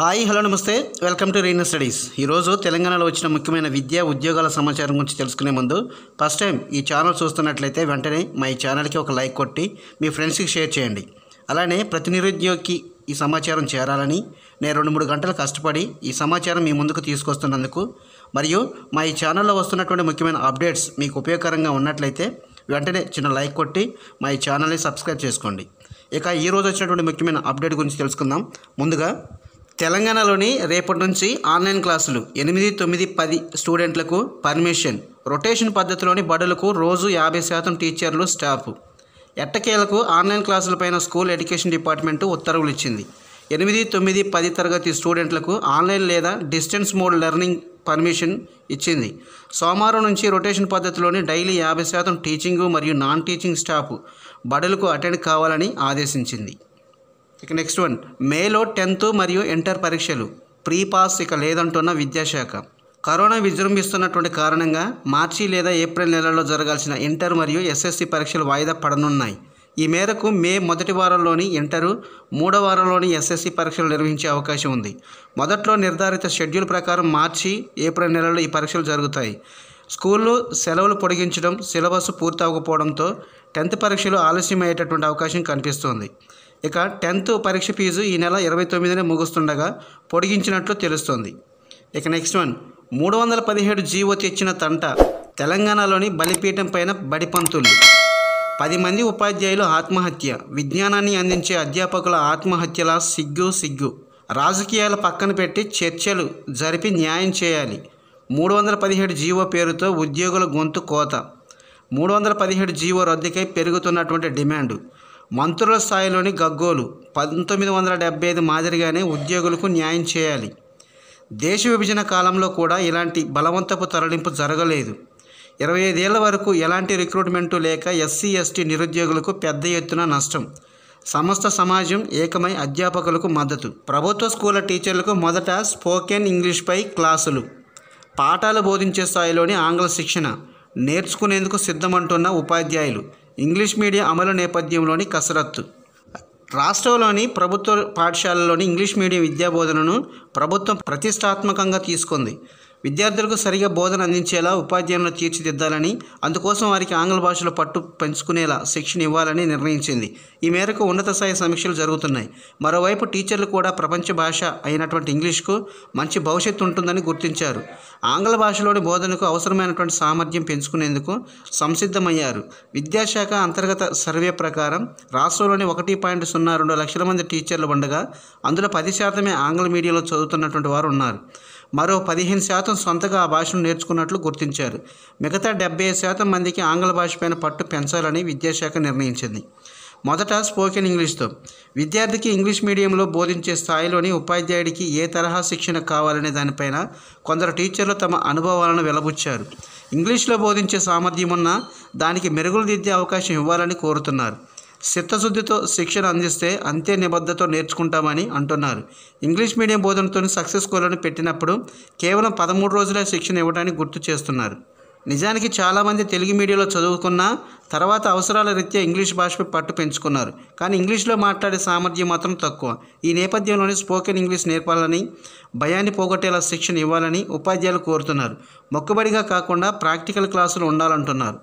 hi hello నమస్తే welcome to Rainer studies ఈరోజు తెలంగాణలో వచ్చిన ముఖ్యమైన విద్యా ఉద్యోగాల సమాచారం గురించి తెలుసుకునే ముందు ఫస్ట్ టైం ఈ ఛానల్ చూస్తున్నట్లయితే వెంటనే మా ఈ ఛానల్కి ఒక లైక్ కొట్టి మీ ఫ్రెండ్స్కి షేర్ చేయండి అలానే ప్రతి నిరుద్యోగికి ఈ సమాచారం చేరాలని నేను రెండు మూడు గంటలు కష్టపడి ఈ సమాచారం మీ ముందుకు తీసుకొస్తున్నందుకు మరియు మా ఈ ఛానల్లో వస్తున్నటువంటి ముఖ్యమైన అప్డేట్స్ మీకు ఉపయోగకరంగా ఉన్నట్లయితే వెంటనే చిన్న లైక్ కొట్టి మా ఈ ఛానల్ని సబ్స్క్రైబ్ చేసుకోండి ఇక ఈరోజు వచ్చినటువంటి ముఖ్యమైన అప్డేట్ గురించి తెలుసుకుందాం ముందుగా తెలంగాణలోని రేపటి నుంచి ఆన్లైన్ క్లాసులు ఎనిమిది తొమ్మిది పది స్టూడెంట్లకు పర్మిషన్ రొటేషన్ పద్ధతిలోని బడులకు రోజు యాభై శాతం టీచర్లు స్టాఫ్ ఎట్టకేలకు ఆన్లైన్ క్లాసులపైన స్కూల్ ఎడ్యుకేషన్ డిపార్ట్మెంట్ ఉత్తర్వులు ఇచ్చింది ఎనిమిది తొమ్మిది పది తరగతి స్టూడెంట్లకు ఆన్లైన్ లేదా డిస్టెన్స్ మోడ్ లెర్నింగ్ పర్మిషన్ ఇచ్చింది సోమవారం నుంచి రొటేషన్ పద్ధతిలోని డైలీ యాభై శాతం టీచింగు మరియు నాన్ టీచింగ్ స్టాఫ్ బడులకు అటెండ్ కావాలని ఆదేశించింది ఇక నెక్స్ట్ వన్ మేలో టెన్త్ మరియు ఇంటర్ పరీక్షలు ప్రీ పాస్ ఇక లేదంటున్న విద్యాశాఖ కరోనా విజృంభిస్తున్నటువంటి కారణంగా మార్చి లేదా ఏప్రిల్ నెలలో జరగాల్సిన ఇంటర్ మరియు ఎస్ఎస్సి పరీక్షలు వాయిదా పడనున్నాయి ఈ మేరకు మే మొదటి వారంలోని ఇంటరు మూడో వారంలోని ఎస్ఎస్సి పరీక్షలు నిర్వహించే అవకాశం ఉంది మొదట్లో నిర్ధారిత షెడ్యూల్ ప్రకారం మార్చి ఏప్రిల్ నెలలో ఈ పరీక్షలు జరుగుతాయి స్కూళ్ళు సెలవులు పొడిగించడం సిలబస్ పూర్తి అవ్వకపోవడంతో టెన్త్ పరీక్షలు ఆలస్యం అయ్యేటటువంటి అవకాశం కనిపిస్తోంది ఇక టెన్త్ పరీక్ష ఫీజు ఈ నెల ఇరవై తొమ్మిదినే ముగుస్తుండగా పొడిగించినట్లు తెలుస్తోంది ఇక నెక్స్ట్ వన్ మూడు వందల పదిహేడు జీవో తెచ్చిన తంట తెలంగాణలోని బలిపీఠం పైన బడిపంతులు పది మంది ఉపాధ్యాయులు ఆత్మహత్య విజ్ఞానాన్ని అందించే అధ్యాపకుల ఆత్మహత్యల సిగ్గు సిగ్గు రాజకీయాల పక్కన పెట్టి చర్చలు జరిపి న్యాయం చేయాలి మూడు వందల పదిహేడు జీవో పేరుతో ఉద్యోగుల గొంతు కోత మూడు వందల పదిహేడు జీవో రద్దుకై పెరుగుతున్నటువంటి డిమాండ్ మంత్రుల స్థాయిలోని గగ్గోలు పంతొమ్మిది వందల డెబ్బై ఐదు మాదిరిగానే ఉద్యోగులకు న్యాయం చేయాలి దేశ విభజన కాలంలో కూడా ఇలాంటి బలవంతపు తరలింపు జరగలేదు ఇరవై ఐదేళ్ల వరకు ఎలాంటి రిక్రూట్మెంటు లేక ఎస్సీ ఎస్టీ నిరుద్యోగులకు పెద్ద ఎత్తున నష్టం సమస్త సమాజం ఏకమై అధ్యాపకులకు మద్దతు ప్రభుత్వ స్కూల టీచర్లకు మొదట స్పోకెన్ ఇంగ్లీష్పై క్లాసులు పాఠాలు బోధించే స్థాయిలోని ఆంగ్ల శిక్షణ నేర్చుకునేందుకు సిద్ధమంటున్న ఉపాధ్యాయులు ఇంగ్లీష్ మీడియం అమలు నేపథ్యంలోని కసరత్తు రాష్ట్రంలోని ప్రభుత్వ పాఠశాలలోని ఇంగ్లీష్ మీడియం విద్యాబోధనను ప్రభుత్వం ప్రతిష్టాత్మకంగా తీసుకుంది విద్యార్థులకు సరిగా బోధన అందించేలా ఉపాధ్యాయులను తీర్చిదిద్దాలని అందుకోసం వారికి ఆంగ్ల భాషలో పట్టు పెంచుకునేలా శిక్షణ ఇవ్వాలని నిర్ణయించింది ఈ మేరకు ఉన్నత స్థాయి సమీక్షలు జరుగుతున్నాయి మరోవైపు టీచర్లు కూడా ప్రపంచ భాష అయినటువంటి ఇంగ్లీష్కు మంచి భవిష్యత్తు ఉంటుందని గుర్తించారు ఆంగ్ల భాషలోని బోధనకు అవసరమైనటువంటి సామర్థ్యం పెంచుకునేందుకు సంసిద్ధమయ్యారు విద్యాశాఖ అంతర్గత సర్వే ప్రకారం రాష్ట్రంలోని ఒకటి పాయింట్ సున్నా రెండు లక్షల మంది టీచర్లు ఉండగా అందులో పది శాతమే ఆంగ్ల మీడియంలో చదువుతున్నటువంటి వారు ఉన్నారు మరో పదిహేను శాతం సొంతగా ఆ భాషను నేర్చుకున్నట్లు గుర్తించారు మిగతా డెబ్బై శాతం మందికి ఆంగ్ల భాషపైన పట్టు పెంచాలని విద్యాశాఖ నిర్ణయించింది మొదట స్పోకెన్ ఇంగ్లీష్తో విద్యార్థికి ఇంగ్లీష్ మీడియంలో బోధించే స్థాయిలోని ఉపాధ్యాయుడికి ఏ తరహా శిక్షణ కావాలనే దానిపైన కొందరు టీచర్లు తమ అనుభవాలను వెలబుచ్చారు ఇంగ్లీష్లో బోధించే సామర్థ్యం ఉన్న దానికి మెరుగులు దిద్దే అవకాశం ఇవ్వాలని కోరుతున్నారు చిత్తశుద్ధితో శిక్షణ అందిస్తే అంతే నిబద్ధతో నేర్చుకుంటామని అంటున్నారు ఇంగ్లీష్ మీడియం బోధనతో సక్సెస్ స్కూళ్లను పెట్టినప్పుడు కేవలం పదమూడు రోజుల శిక్షణ ఇవ్వడానికి గుర్తు చేస్తున్నారు నిజానికి చాలామంది తెలుగు మీడియాలో చదువుకున్న తర్వాత అవసరాల రీత్యా ఇంగ్లీష్ భాషపై పట్టు పెంచుకున్నారు కానీ ఇంగ్లీష్లో మాట్లాడే సామర్థ్యం మాత్రం తక్కువ ఈ నేపథ్యంలోనే స్పోకెన్ ఇంగ్లీష్ నేర్పాలని భయాన్ని పోగొట్టేలా శిక్షణ ఇవ్వాలని ఉపాధ్యాయులు కోరుతున్నారు మొక్కుబడిగా కాకుండా ప్రాక్టికల్ క్లాసులు ఉండాలంటున్నారు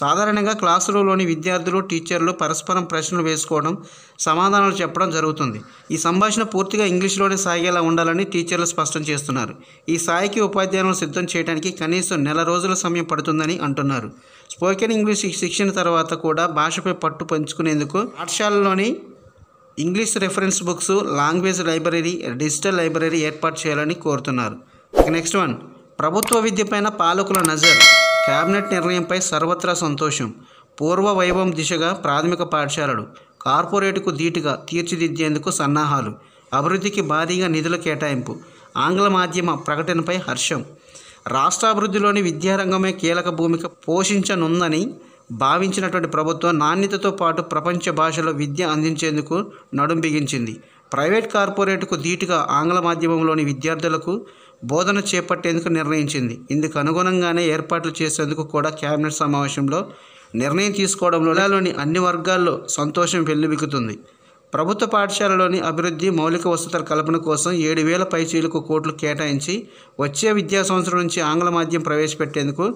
సాధారణంగా క్లాస్ రూమ్లోని విద్యార్థులు టీచర్లు పరస్పరం ప్రశ్నలు వేసుకోవడం సమాధానాలు చెప్పడం జరుగుతుంది ఈ సంభాషణ పూర్తిగా ఇంగ్లీష్లోనే సాగేలా ఉండాలని టీచర్లు స్పష్టం చేస్తున్నారు ఈ స్థాయికి ఉపాధ్యాయులను సిద్ధం చేయడానికి కనీసం నెల రోజుల సమయం పడుతుందని అంటున్నారు స్పోకెన్ ఇంగ్లీష్ శిక్షణ తర్వాత కూడా భాషపై పట్టు పంచుకునేందుకు పాఠశాలలోని English reference books language library digital library ఏర్పాటు చేయాలని కోరుతున్నారు నెక్స్ట్ వన్ ప్రభుత్వ విద్యపైన పాలకుల నజర్ క్యాబినెట్ నిర్ణయంపై సర్వత్రా సంతోషం పూర్వ వైభవం దిశగా ప్రాథమిక పాఠశాలలు కార్పొరేట్కు ధీటుగా తీర్చిదిద్దేందుకు సన్నాహాలు అభివృద్ధికి భారీగా నిధుల కేటాయింపు ఆంగ్ల మాధ్యమ ప్రకటనపై హర్షం రాష్ట్రాభివృద్ధిలోని విద్యారంగమే కీలక భూమిక పోషించనుందని భావించినటువంటి ప్రభుత్వం నాణ్యతతో పాటు ప్రపంచ భాషలో విద్య అందించేందుకు నడుం బిగించింది ప్రైవేట్ కార్పొరేట్కు ధీటుగా ఆంగ్ల మాధ్యమంలోని విద్యార్థులకు బోధన చేపట్టేందుకు నిర్ణయించింది ఇందుకు అనుగుణంగానే ఏర్పాట్లు చేసేందుకు కూడా కేబినెట్ సమావేశంలో నిర్ణయం తీసుకోవడంలో జిల్లాలోని అన్ని వర్గాల్లో సంతోషం వెల్లుబిక్కుతుంది ప్రభుత్వ పాఠశాలలోని అభివృద్ధి మౌలిక వసతుల కల్పన కోసం ఏడు వేల పైచీలకు కోట్లు కేటాయించి వచ్చే విద్యా సంవత్సరం నుంచి ఆంగ్ల మాధ్యం ప్రవేశపెట్టేందుకు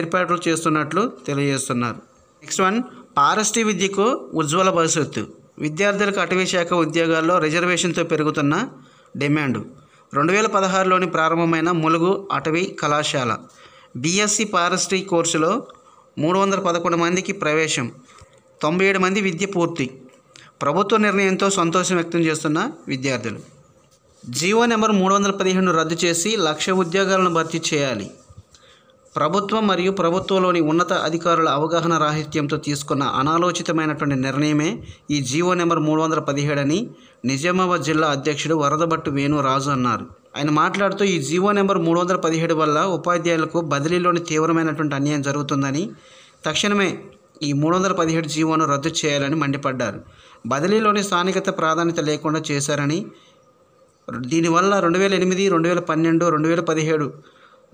ఏర్పాట్లు చేస్తున్నట్లు తెలియజేస్తున్నారు నెక్స్ట్ వన్ పారస్టీ విద్యకు ఉజ్వల భవిష్యత్తు విద్యార్థులకు అటవీ శాఖ ఉద్యోగాల్లో రిజర్వేషన్తో పెరుగుతున్న డిమాండ్ రెండు వేల పదహారులోని ప్రారంభమైన ములుగు అటవీ కళాశాల బీఎస్సీ ఫారెస్ట్రీ కోర్సులో మూడు వందల పదకొండు మందికి ప్రవేశం తొంభై ఏడు మంది విద్య పూర్తి ప్రభుత్వ నిర్ణయంతో సంతోషం వ్యక్తం చేస్తున్న విద్యార్థులు జీవో నెంబర్ మూడు వందల పదిహేను రద్దు చేసి లక్ష ఉద్యోగాలను భర్తీ చేయాలి ప్రభుత్వం మరియు ప్రభుత్వంలోని ఉన్నత అధికారుల అవగాహన రాహిత్యంతో తీసుకున్న అనాలోచితమైనటువంటి నిర్ణయమే ఈ జీవో నెంబర్ మూడు వందల పదిహేడు అని నిజామాబాద్ జిల్లా అధ్యక్షుడు వరదభట్టు వేణురాజు అన్నారు ఆయన మాట్లాడుతూ ఈ జీవో నెంబర్ మూడు వందల పదిహేడు వల్ల ఉపాధ్యాయులకు బదిలీలోని తీవ్రమైనటువంటి అన్యాయం జరుగుతుందని తక్షణమే ఈ మూడు వందల పదిహేడు జీవోను రద్దు చేయాలని మండిపడ్డారు బదిలీలోని స్థానికత ప్రాధాన్యత లేకుండా చేశారని దీనివల్ల రెండు వేల ఎనిమిది రెండు వేల పన్నెండు రెండు వేల పదిహేడు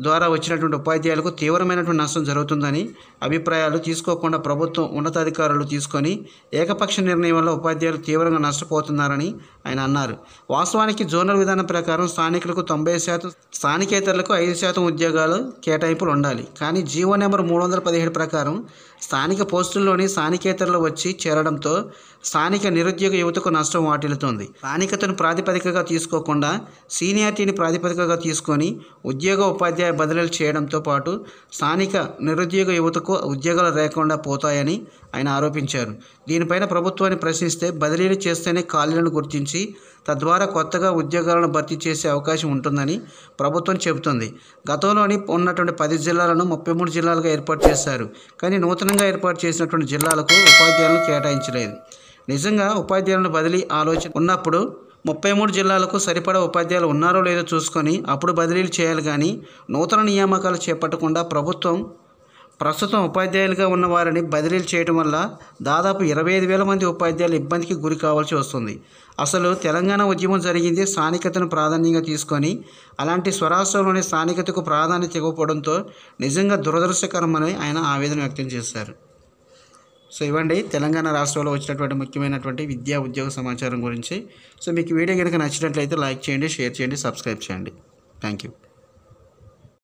ద్వారా వచ్చినటువంటి ఉపాధ్యాయులకు తీవ్రమైనటువంటి నష్టం జరుగుతుందని అభిప్రాయాలు తీసుకోకుండా ప్రభుత్వం ఉన్నతాధికారులు తీసుకొని ఏకపక్ష నిర్ణయం వల్ల ఉపాధ్యాయులు తీవ్రంగా నష్టపోతున్నారని ఆయన అన్నారు వాస్తవానికి జోనల్ విధానం ప్రకారం స్థానికులకు తొంభై శాతం స్థానికేతరులకు ఐదు శాతం ఉద్యోగాలు కేటాయింపులు ఉండాలి కానీ జీవో నెంబర్ మూడు వందల పదిహేడు ప్రకారం స్థానిక పోస్టుల్లోని స్థానికేతరులు వచ్చి చేరడంతో స్థానిక నిరుద్యోగ యువతకు నష్టం వాటిల్లుతోంది స్థానికతను ప్రాతిపదికగా తీసుకోకుండా సీనియారిటీని ప్రాతిపదికగా తీసుకొని ఉద్యోగ ఉపాధ్యాయ బదిలీలు చేయడంతో పాటు స్థానిక నిరుద్యోగ యువతకు ఉద్యోగాలు లేకుండా పోతాయని ఆయన ఆరోపించారు దీనిపైన ప్రభుత్వాన్ని ప్రశ్నిస్తే బదిలీలు చేస్తేనే ఖాళీలను గుర్తించి తద్వారా కొత్తగా ఉద్యోగాలను భర్తీ చేసే అవకాశం ఉంటుందని ప్రభుత్వం చెబుతుంది గతంలోని ఉన్నటువంటి పది జిల్లాలను ముప్పై మూడు జిల్లాలుగా ఏర్పాటు చేశారు కానీ నూతన నూతనంగా ఏర్పాటు చేసినటువంటి జిల్లాలకు ఉపాధ్యాయులను కేటాయించలేదు నిజంగా ఉపాధ్యాయులను బదిలీ ఆలోచన ఉన్నప్పుడు ముప్పై మూడు జిల్లాలకు సరిపడా ఉపాధ్యాయులు ఉన్నారో లేదో చూసుకొని అప్పుడు బదిలీలు చేయాలి కానీ నూతన నియామకాలు చేపట్టకుండా ప్రభుత్వం ప్రస్తుతం ఉపాధ్యాయులుగా ఉన్న వారిని బదిలీలు చేయడం వల్ల దాదాపు ఇరవై ఐదు వేల మంది ఉపాధ్యాయులు ఇబ్బందికి గురి కావాల్సి వస్తుంది అసలు తెలంగాణ ఉద్యమం జరిగింది స్థానికతను ప్రాధాన్యంగా తీసుకొని అలాంటి స్వరాష్ట్రంలోని స్థానికతకు ప్రాధాన్యత ఇవ్వకపోవడంతో నిజంగా దురదృష్టకరమని ఆయన ఆవేదన వ్యక్తం చేశారు సో ఇవ్వండి తెలంగాణ రాష్ట్రంలో వచ్చినటువంటి ముఖ్యమైనటువంటి విద్యా ఉద్యోగ సమాచారం గురించి సో మీకు వీడియో కనుక నచ్చినట్లయితే లైక్ చేయండి షేర్ చేయండి సబ్స్క్రైబ్ చేయండి థ్యాంక్ యూ